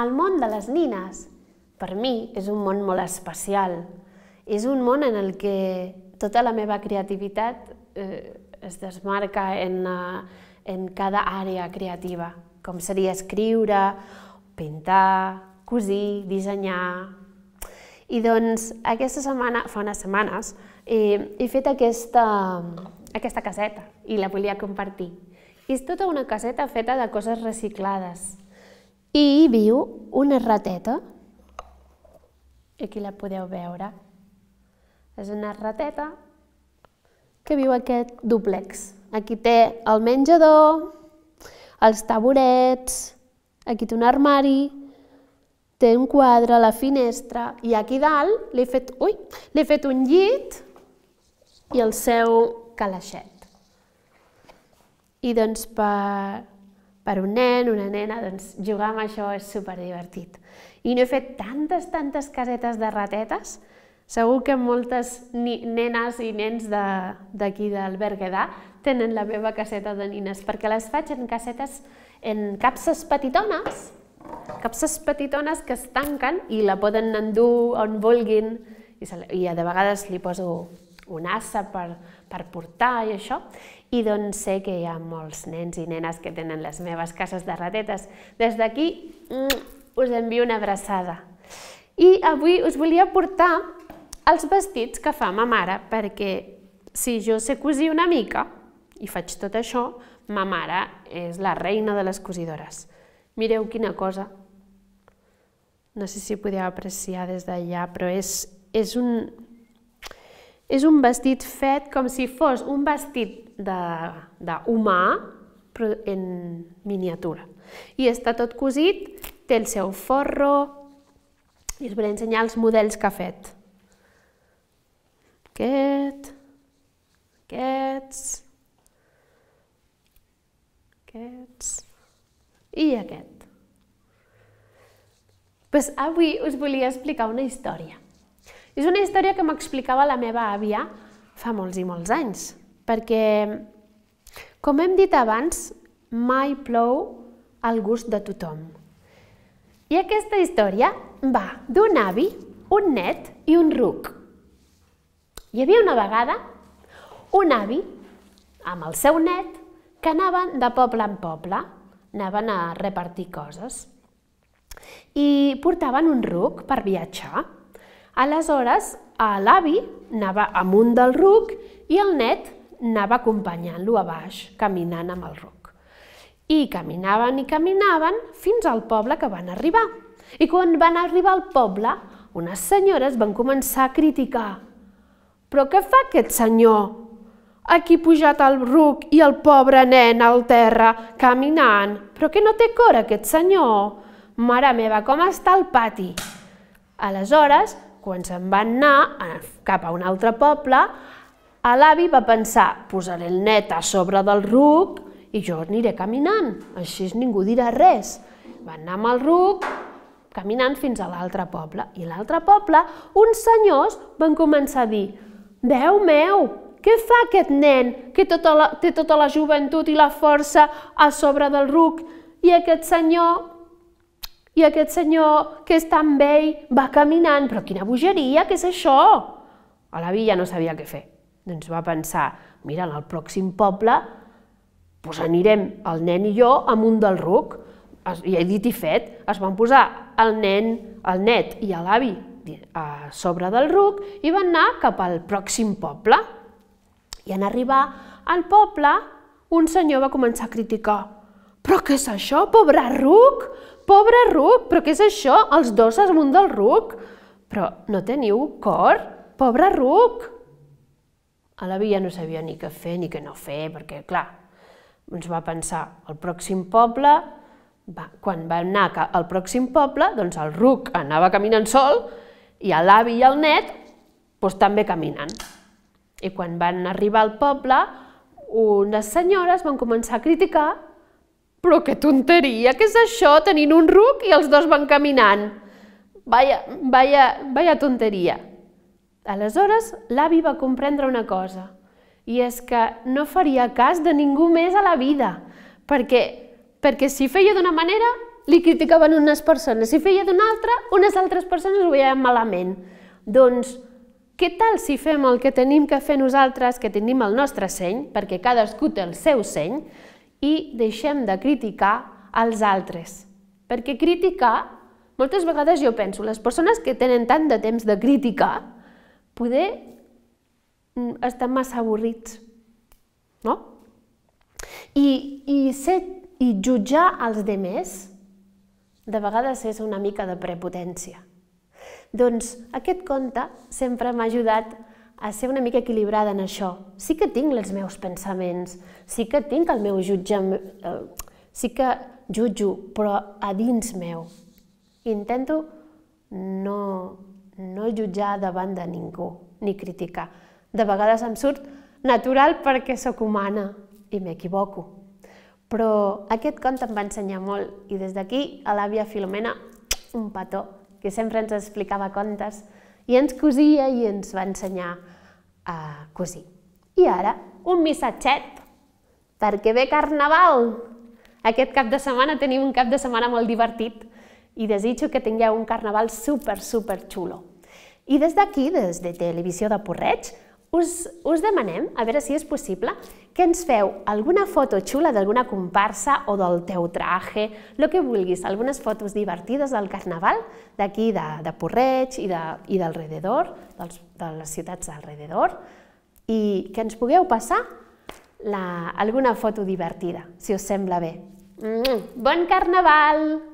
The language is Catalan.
El món de les nines, per mi, és un món molt especial. És un món en el que tota la meva creativitat eh, es desmarca en, eh, en cada àrea creativa, com seria escriure, pintar, cosir, dissenyar... I doncs aquesta setmana, fa unes setmanes, eh, he fet aquesta, aquesta caseta i la volia compartir. És tota una caseta feta de coses reciclades, i hi viu una rateta. Aquí la podeu veure. És una rateta que viu aquest duplex. Aquí té el menjador, els taburets, aquí té un armari, té un quadre, la finestra, i aquí dalt li he fet, ui, li he fet un llit i el seu calaixet. I doncs per per un nen, una nena, doncs jugar amb això és superdivertit. I no he fet tantes, tantes casetes de ratetes, segur que moltes nenes i nens d'aquí de, del Berguedà tenen la meva caseta de nines, perquè les faig en casetes, en capses petitones, capses petitones que es tanquen i la poden endur on vulguin, i, se, i de vegades li poso un assa per, per portar i això, i doncs sé que hi ha molts nens i nenes que tenen les meves cases de ratetes. Des d'aquí mm, us envio una abraçada. I avui us volia portar els vestits que fa ma mare, perquè si jo sé cosir una mica i faig tot això, ma mare és la reina de les cosidores. Mireu quina cosa. No sé si podeu apreciar des d'allà, però és, és un, és un vestit fet com si fos un vestit d'humà, però en miniatura. I està tot cosit, té el seu forro, i us vull ensenyar els models que ha fet. Aquest, aquests, aquests i aquest. Pues avui us volia explicar una història. És una història que m'explicava la meva àvia fa molts i molts anys, perquè, com hem dit abans, mai plou al gust de tothom. I aquesta història va d'un avi, un net i un ruc. Hi havia una vegada un avi amb el seu net que anaven de poble en poble, anaven a repartir coses. I portaven un ruc per viatjar. Aleshores, l'avi anava amunt del ruc i el net anava acompanyant-lo a baix, caminant amb el ruc. I caminaven i caminaven fins al poble que van arribar. I quan van arribar al poble, unes senyores van començar a criticar. Però què fa aquest senyor? Aquí pujat el ruc i el pobre nen al terra, caminant. Però què no té cor aquest senyor? Mare meva, com està el pati? Aleshores, quan se'n van anar eh, cap a un altre poble, l'avi va pensar, posaré el net a sobre del ruc i jo aniré caminant, així ningú dirà res. Va anar amb el ruc, caminant fins a l'altre poble. I a l'altre poble, uns senyors van començar a dir «Déu meu, què fa aquest nen que tota la, té tota la joventut i la força a sobre del ruc i aquest senyor i aquest senyor, que és tan vell, va caminant, però quina bogeria, què és això? A la villa no sabia què fer. Doncs va pensar, mira, al pròxim poble, doncs anirem el nen i jo amunt del ruc. I he dit i fet, es van posar el nen, el net i l'avi a sobre del ruc i van anar cap al pròxim poble. I en arribar al poble, un senyor va començar a criticar. Però què és això, pobre ruc? Pobre ruc, però què és això? Els dos munt del ruc? Però no teniu cor? Pobre ruc! A la via no sabia ni què fer ni què no fer, perquè, clar, ens va pensar, el pròxim poble, va, quan va anar al pròxim poble, doncs el ruc anava caminant sol i l'avi i el net doncs, també caminant. I quan van arribar al poble, unes senyores van començar a criticar però que tonteria, què és això, tenint un ruc i els dos van caminant? Vaya, vaya, vaya tonteria. Aleshores, l'avi va comprendre una cosa, i és que no faria cas de ningú més a la vida, perquè, perquè si feia d'una manera, li criticaven unes persones, si feia d'una altra, unes altres persones ho veien malament. Doncs, què tal si fem el que tenim que fer nosaltres, que tenim el nostre seny, perquè cadascú té el seu seny, i deixem de criticar als altres. Perquè criticar, moltes vegades jo penso, les persones que tenen tant de temps de criticar, poder mm, estar massa avorrits, no? I, i, ser, i jutjar els demés, de vegades és una mica de prepotència. Doncs aquest conte sempre m'ha ajudat a ser una mica equilibrada en això. Sí que tinc els meus pensaments, sí que tinc el meu jutjament, eh, sí que jutjo, però a dins meu. Intento no, no jutjar davant de ningú, ni criticar. De vegades em surt natural perquè sóc humana i m'equivoco. Però aquest conte em va ensenyar molt i des d'aquí a l'àvia Filomena un petó, que sempre ens explicava contes i ens cosia i ens va ensenyar a cosir. I ara, un missatget, perquè ve Carnaval. Aquest cap de setmana tenim un cap de setmana molt divertit i desitjo que tingueu un Carnaval super, super xulo. I des d'aquí, des de Televisió de Porreig, us, us demanem, a veure si és possible, que ens feu alguna foto xula d'alguna comparsa o del teu traje, el que vulguis, algunes fotos divertides del carnaval d'aquí, de, de Porreig i, de, i rededor, dels, de les ciutats rededor, i que ens pugueu passar la, alguna foto divertida, si us sembla bé. Mm, bon carnaval!